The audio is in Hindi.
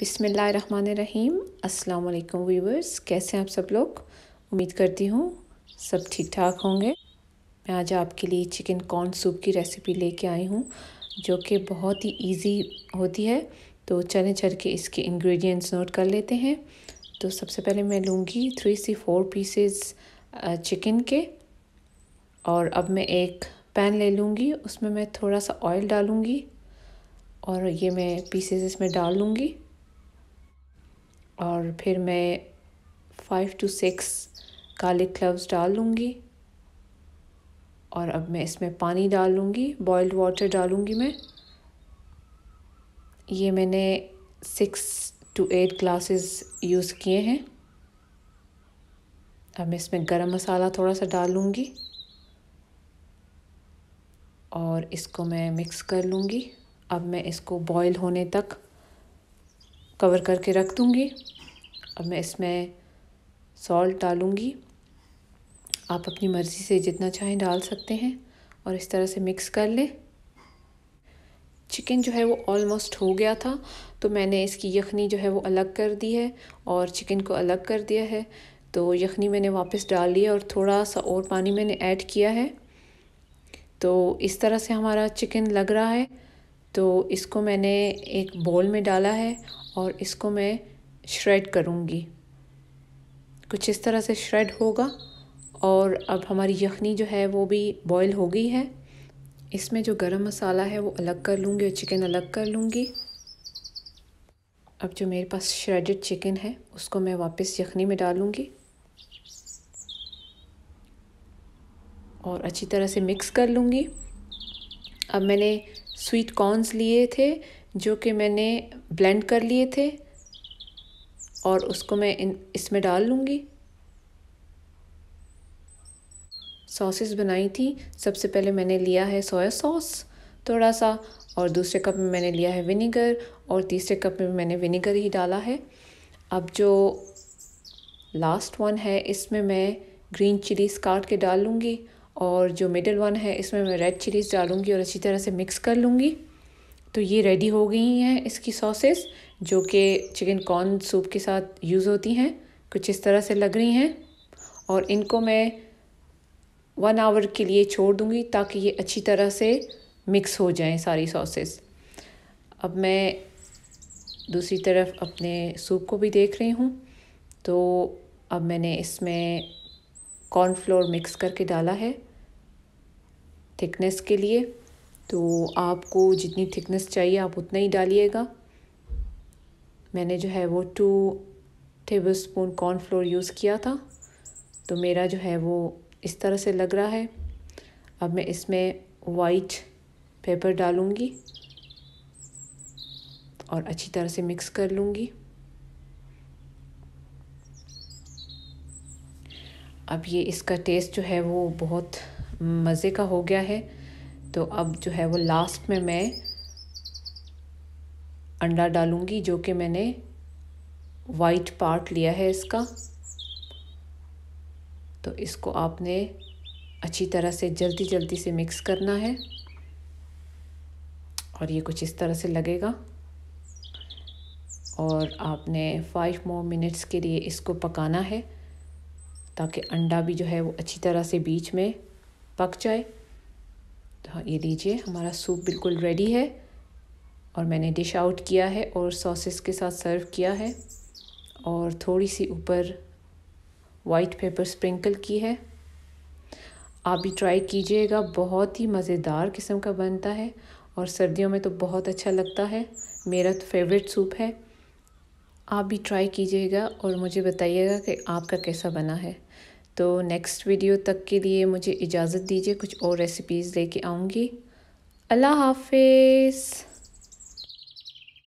बिसमीम अस्सलाम व्यूवर्स कैसे हैं आप सब लोग उम्मीद करती हूँ सब ठीक ठाक होंगे मैं आज आपके लिए चिकन कॉर्न सूप की रेसिपी लेके आई हूँ जो कि बहुत ही इजी होती है तो चने चल के इसके इंग्रेडिएंट्स नोट कर लेते हैं तो सबसे पहले मैं लूँगी थ्री सी फोर पीसेस चिकन के और अब मैं एक पैन ले लूँगी उसमें मैं थोड़ा सा ऑयल डालूँगी और ये मैं पीसेस इसमें डाल लूँगी और फिर मैं five to six garlic cloves डाल लूँगी और अब मैं इसमें पानी डाल लूँगी बॉयल्ड वाटर डालूँगी मैं ये मैंने six to eight glasses use किए हैं अब मैं इसमें गरम मसाला थोड़ा सा डाल लूँगी और इसको मैं मिक्स कर लूँगी अब मैं इसको बॉईल होने तक कवर करके रख दूँगी अब मैं इसमें सॉल्ट डालूँगी आप अपनी मर्ज़ी से जितना चाहें डाल सकते हैं और इस तरह से मिक्स कर लें चिकन जो है वो ऑलमोस्ट हो गया था तो मैंने इसकी यखनी जो है वो अलग कर दी है और चिकन को अलग कर दिया है तो यखनी मैंने वापस डाल लिया और थोड़ा सा और पानी मैंने ऐड किया है तो इस तरह से हमारा चिकन लग रहा है तो इसको मैंने एक बोल में डाला है और इसको मैं श्रेड करूँगी कुछ इस तरह से श्रेड होगा और अब हमारी यखनी जो है वो भी बॉईल हो गई है इसमें जो गरम मसाला है वो अलग कर लूँगी और चिकन अलग कर लूँगी अब जो मेरे पास श्रेडेड चिकन है उसको मैं वापस यखनी में डालूँगी और अच्छी तरह से मिक्स कर लूँगी अब मैंने स्वीट कॉर्नस लिए थे जो कि मैंने ब्लेंड कर लिए थे और उसको मैं इन इसमें डाल लूँगी सॉसेस बनाई थी सबसे पहले मैंने लिया है सोया सॉस थोड़ा सा और दूसरे कप में मैंने लिया है विनीगर और तीसरे कप में मैंने विनीगर ही डाला है अब जो लास्ट वन है इसमें मैं ग्रीन चिलीज काट के डाल लूँगी और जो मिडल वन है इसमें मैं रेड चिलीज़ डालूंगी और अच्छी तरह से मिक्स कर लूँगी तो ये रेडी हो गई हैं इसकी सॉसेस जो कि चिकन कॉर्न सूप के साथ यूज़ होती हैं कुछ इस तरह से लग रही हैं और इनको मैं वन आवर के लिए छोड़ दूँगी ताकि ये अच्छी तरह से मिक्स हो जाएं सारी सॉसेस अब मैं दूसरी तरफ अपने सूप को भी देख रही हूँ तो अब मैंने इसमें कॉर्नफ्लोर मिक्स करके डाला है थिकनेस के लिए तो आपको जितनी थिकनेस चाहिए आप उतना ही डालिएगा मैंने जो है वो two tablespoon cornflour use किया था तो मेरा जो है वो इस तरह से लग रहा है अब मैं इसमें वाइट पेपर डालूँगी और अच्छी तरह से मिक्स कर लूँगी अब ये इसका टेस्ट जो है वो बहुत मज़े का हो गया है तो अब जो है वो लास्ट में मैं अंडा डालूँगी जो कि मैंने वाइट पार्ट लिया है इसका तो इसको आपने अच्छी तरह से जल्दी जल्दी से मिक्स करना है और ये कुछ इस तरह से लगेगा और आपने फाइव मोर मिनट्स के लिए इसको पकाना है ताकि अंडा भी जो है वो अच्छी तरह से बीच में पक जाए तो ये लीजिए हमारा सूप बिल्कुल रेडी है और मैंने डिश आउट किया है और सॉसेस के साथ सर्व किया है और थोड़ी सी ऊपर वाइट पेपर स्प्रिंकल की है आप भी ट्राई कीजिएगा बहुत ही मज़ेदार किस्म का बनता है और सर्दियों में तो बहुत अच्छा लगता है मेरा तो फेवरेट सूप है आप भी ट्राई कीजिएगा और मुझे बताइएगा कि आपका कैसा बना है तो नेक्स्ट वीडियो तक के लिए मुझे इजाज़त दीजिए कुछ और रेसिपीज़ लेके आऊँगी अल्लाह हाफिज़